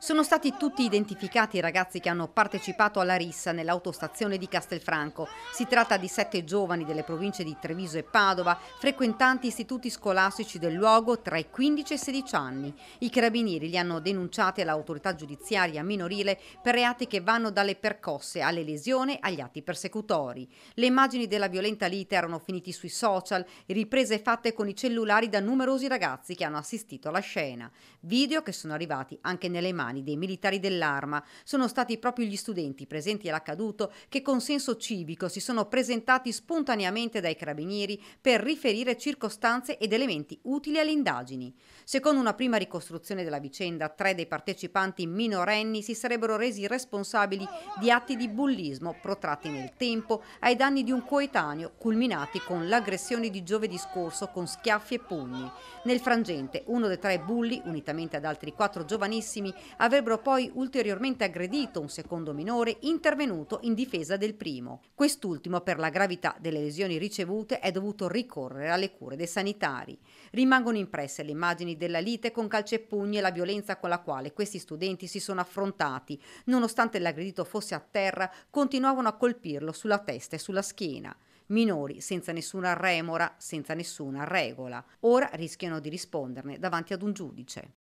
Sono stati tutti identificati i ragazzi che hanno partecipato alla rissa nell'autostazione di Castelfranco. Si tratta di sette giovani delle province di Treviso e Padova, frequentanti istituti scolastici del luogo tra i 15 e i 16 anni. I carabinieri li hanno denunciati all'autorità giudiziaria minorile per reati che vanno dalle percosse alle lesioni agli atti persecutori. Le immagini della violenta lite erano finiti sui social, riprese fatte con i cellulari da numerosi ragazzi che hanno assistito alla scena. Video che sono arrivati anche nelle immagini mani dei militari dell'arma sono stati proprio gli studenti presenti all'accaduto che con senso civico si sono presentati spontaneamente dai carabinieri per riferire circostanze ed elementi utili alle indagini. Secondo una prima ricostruzione della vicenda, tre dei partecipanti minorenni si sarebbero resi responsabili di atti di bullismo protratti nel tempo ai danni di un coetaneo, culminati con l'aggressione di giovedì scorso con schiaffi e pugni. Nel frangente, uno dei tre bulli, unitamente ad altri quattro giovanissimi, avrebbero poi ulteriormente aggredito un secondo minore intervenuto in difesa del primo. Quest'ultimo, per la gravità delle lesioni ricevute, è dovuto ricorrere alle cure dei sanitari. Rimangono impresse le immagini della lite con calci e pugni e la violenza con la quale questi studenti si sono affrontati. Nonostante l'aggredito fosse a terra, continuavano a colpirlo sulla testa e sulla schiena minori senza nessuna remora, senza nessuna regola. Ora rischiano di risponderne davanti ad un giudice.